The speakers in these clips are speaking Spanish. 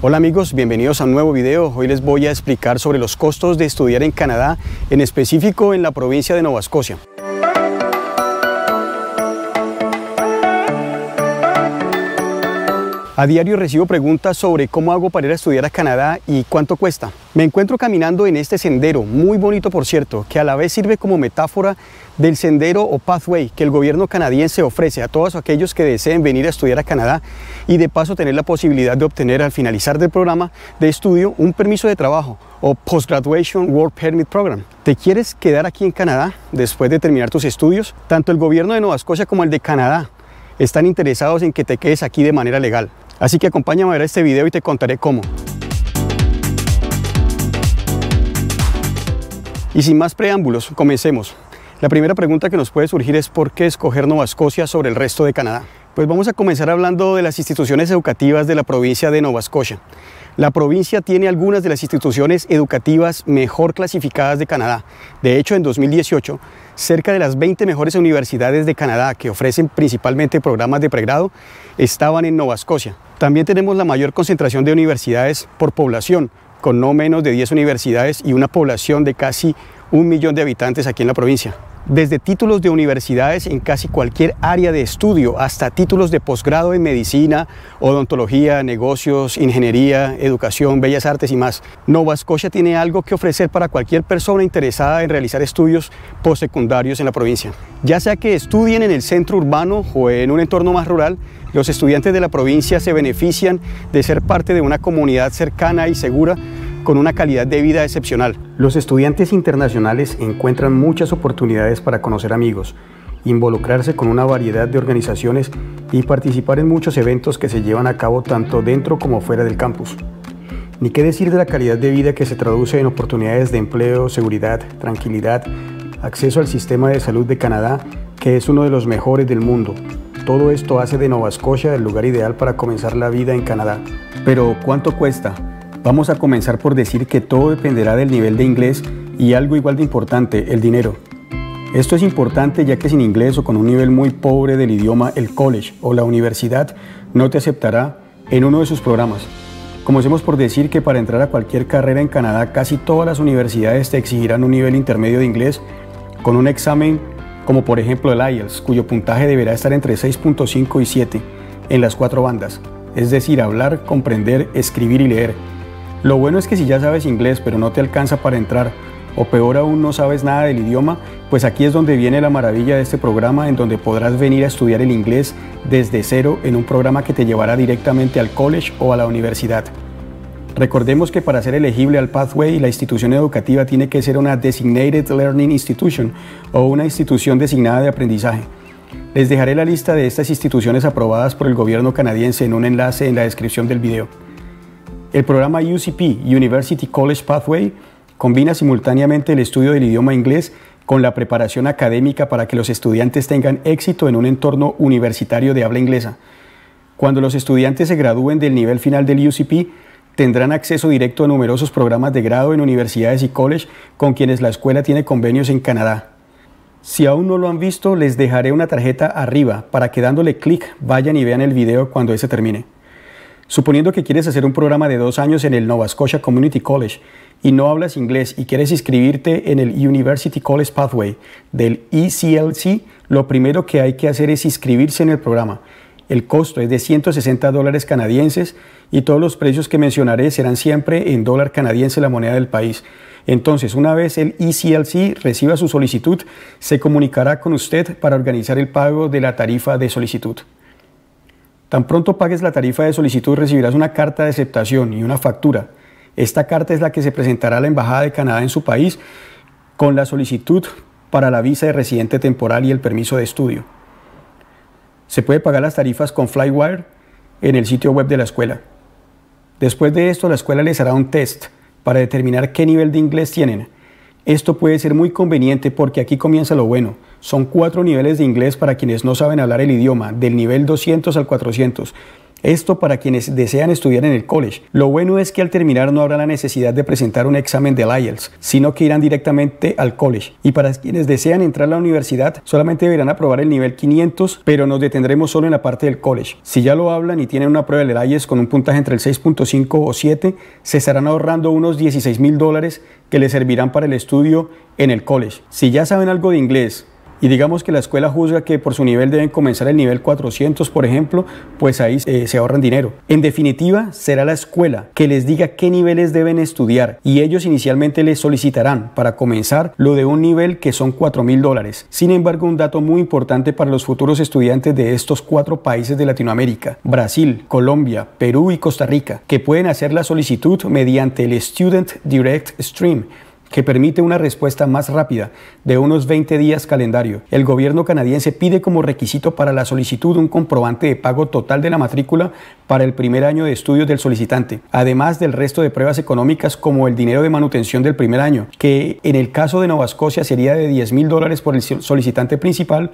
Hola amigos, bienvenidos a un nuevo video. Hoy les voy a explicar sobre los costos de estudiar en Canadá, en específico en la provincia de Nova Escocia. A diario recibo preguntas sobre cómo hago para ir a estudiar a Canadá y cuánto cuesta. Me encuentro caminando en este sendero, muy bonito por cierto, que a la vez sirve como metáfora del sendero o pathway que el gobierno canadiense ofrece a todos aquellos que deseen venir a estudiar a Canadá y de paso tener la posibilidad de obtener al finalizar del programa de estudio un permiso de trabajo o Postgraduation Work Permit Program. ¿Te quieres quedar aquí en Canadá después de terminar tus estudios? Tanto el gobierno de Nueva Escocia como el de Canadá están interesados en que te quedes aquí de manera legal. Así que acompáñame a ver este video y te contaré cómo. Y sin más preámbulos, comencemos. La primera pregunta que nos puede surgir es ¿por qué escoger Nueva Escocia sobre el resto de Canadá? Pues vamos a comenzar hablando de las instituciones educativas de la provincia de Nova Escocia. La provincia tiene algunas de las instituciones educativas mejor clasificadas de Canadá. De hecho, en 2018 cerca de las 20 mejores universidades de Canadá que ofrecen principalmente programas de pregrado estaban en Nova Escocia. También tenemos la mayor concentración de universidades por población, con no menos de 10 universidades y una población de casi un millón de habitantes aquí en la provincia. Desde títulos de universidades en casi cualquier área de estudio hasta títulos de posgrado en medicina, odontología, negocios, ingeniería, educación, bellas artes y más. Nova Scotia tiene algo que ofrecer para cualquier persona interesada en realizar estudios postsecundarios en la provincia. Ya sea que estudien en el centro urbano o en un entorno más rural, los estudiantes de la provincia se benefician de ser parte de una comunidad cercana y segura con una calidad de vida excepcional. Los estudiantes internacionales encuentran muchas oportunidades para conocer amigos, involucrarse con una variedad de organizaciones y participar en muchos eventos que se llevan a cabo tanto dentro como fuera del campus. Ni qué decir de la calidad de vida que se traduce en oportunidades de empleo, seguridad, tranquilidad, acceso al sistema de salud de Canadá, que es uno de los mejores del mundo. Todo esto hace de Nova Scotia el lugar ideal para comenzar la vida en Canadá. Pero, ¿cuánto cuesta? Vamos a comenzar por decir que todo dependerá del nivel de inglés y algo igual de importante, el dinero. Esto es importante ya que sin inglés o con un nivel muy pobre del idioma, el college o la universidad no te aceptará en uno de sus programas. Comencemos por decir que para entrar a cualquier carrera en Canadá casi todas las universidades te exigirán un nivel intermedio de inglés con un examen como por ejemplo el IELTS, cuyo puntaje deberá estar entre 6.5 y 7 en las cuatro bandas, es decir, hablar, comprender, escribir y leer. Lo bueno es que si ya sabes inglés pero no te alcanza para entrar, o peor aún no sabes nada del idioma, pues aquí es donde viene la maravilla de este programa en donde podrás venir a estudiar el inglés desde cero en un programa que te llevará directamente al college o a la universidad. Recordemos que para ser elegible al Pathway, la institución educativa tiene que ser una Designated Learning Institution o una institución designada de aprendizaje. Les dejaré la lista de estas instituciones aprobadas por el gobierno canadiense en un enlace en la descripción del video. El programa UCP, University College Pathway, combina simultáneamente el estudio del idioma inglés con la preparación académica para que los estudiantes tengan éxito en un entorno universitario de habla inglesa. Cuando los estudiantes se gradúen del nivel final del UCP, tendrán acceso directo a numerosos programas de grado en universidades y college con quienes la escuela tiene convenios en Canadá. Si aún no lo han visto, les dejaré una tarjeta arriba para que dándole clic vayan y vean el video cuando ese termine. Suponiendo que quieres hacer un programa de dos años en el Nova Scotia Community College y no hablas inglés y quieres inscribirte en el University College Pathway del ECLC, lo primero que hay que hacer es inscribirse en el programa. El costo es de 160 dólares canadienses y todos los precios que mencionaré serán siempre en dólar canadiense la moneda del país. Entonces, una vez el ECLC reciba su solicitud, se comunicará con usted para organizar el pago de la tarifa de solicitud. Tan pronto pagues la tarifa de solicitud recibirás una carta de aceptación y una factura. Esta carta es la que se presentará a la Embajada de Canadá en su país con la solicitud para la visa de residente temporal y el permiso de estudio. Se puede pagar las tarifas con Flywire en el sitio web de la escuela. Después de esto, la escuela les hará un test para determinar qué nivel de inglés tienen esto puede ser muy conveniente porque aquí comienza lo bueno. Son cuatro niveles de inglés para quienes no saben hablar el idioma, del nivel 200 al 400. Esto para quienes desean estudiar en el college. Lo bueno es que al terminar no habrá la necesidad de presentar un examen del IELTS, sino que irán directamente al college. Y para quienes desean entrar a la universidad, solamente deberán aprobar el nivel 500, pero nos detendremos solo en la parte del college. Si ya lo hablan y tienen una prueba del IELTS con un puntaje entre el 6.5 o 7, se estarán ahorrando unos 16 mil dólares que les servirán para el estudio en el college. Si ya saben algo de inglés, y digamos que la escuela juzga que por su nivel deben comenzar el nivel 400, por ejemplo, pues ahí eh, se ahorran dinero. En definitiva, será la escuela que les diga qué niveles deben estudiar y ellos inicialmente les solicitarán para comenzar lo de un nivel que son 4 mil dólares. Sin embargo, un dato muy importante para los futuros estudiantes de estos cuatro países de Latinoamérica, Brasil, Colombia, Perú y Costa Rica, que pueden hacer la solicitud mediante el Student Direct Stream que permite una respuesta más rápida, de unos 20 días calendario. El gobierno canadiense pide como requisito para la solicitud un comprobante de pago total de la matrícula para el primer año de estudios del solicitante, además del resto de pruebas económicas como el dinero de manutención del primer año, que en el caso de Nova Escocia sería de 10 mil dólares por el solicitante principal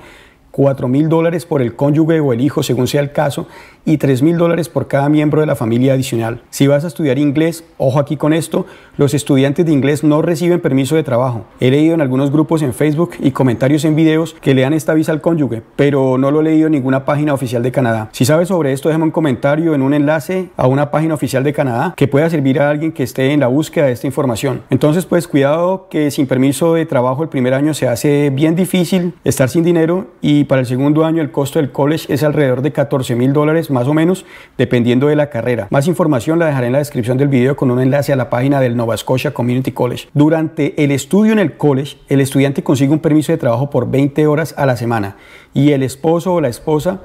4 mil dólares por el cónyuge o el hijo, según sea el caso, y 3 mil dólares por cada miembro de la familia adicional. Si vas a estudiar inglés, ojo aquí con esto, los estudiantes de inglés no reciben permiso de trabajo. He leído en algunos grupos en Facebook y comentarios en videos que le dan esta visa al cónyuge, pero no lo he leído en ninguna página oficial de Canadá. Si sabes sobre esto, déjame un comentario en un enlace a una página oficial de Canadá que pueda servir a alguien que esté en la búsqueda de esta información. Entonces, pues cuidado que sin permiso de trabajo el primer año se hace bien difícil estar sin dinero y para el segundo año el costo del college es alrededor de 14 mil dólares más o menos dependiendo de la carrera. Más información la dejaré en la descripción del video con un enlace a la página del Nova Scotia Community College. Durante el estudio en el college, el estudiante consigue un permiso de trabajo por 20 horas a la semana y el esposo o la esposa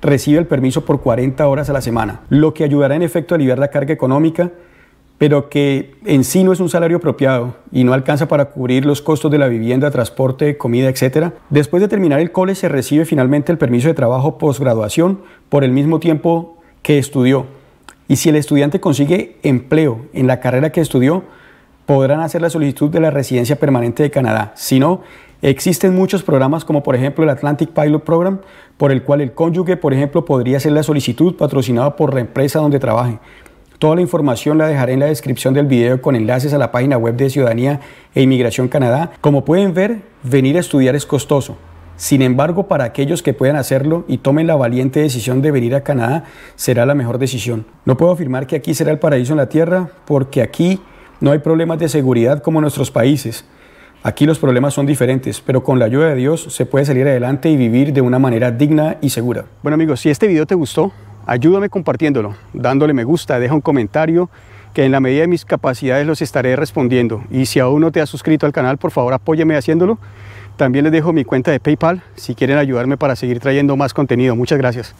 recibe el permiso por 40 horas a la semana, lo que ayudará en efecto a aliviar la carga económica pero que en sí no es un salario apropiado y no alcanza para cubrir los costos de la vivienda, transporte, comida, etc. Después de terminar el cole se recibe finalmente el permiso de trabajo postgraduación por el mismo tiempo que estudió. Y si el estudiante consigue empleo en la carrera que estudió, podrán hacer la solicitud de la residencia permanente de Canadá. Si no, existen muchos programas como por ejemplo el Atlantic Pilot Program, por el cual el cónyuge, por ejemplo, podría hacer la solicitud patrocinada por la empresa donde trabaje. Toda la información la dejaré en la descripción del video con enlaces a la página web de Ciudadanía e Inmigración Canadá. Como pueden ver, venir a estudiar es costoso. Sin embargo, para aquellos que puedan hacerlo y tomen la valiente decisión de venir a Canadá, será la mejor decisión. No puedo afirmar que aquí será el paraíso en la tierra, porque aquí no hay problemas de seguridad como en nuestros países. Aquí los problemas son diferentes, pero con la ayuda de Dios se puede salir adelante y vivir de una manera digna y segura. Bueno amigos, si este video te gustó, Ayúdame compartiéndolo, dándole me gusta, deja un comentario que en la medida de mis capacidades los estaré respondiendo. Y si aún no te has suscrito al canal, por favor apóyame haciéndolo. También les dejo mi cuenta de PayPal si quieren ayudarme para seguir trayendo más contenido. Muchas gracias.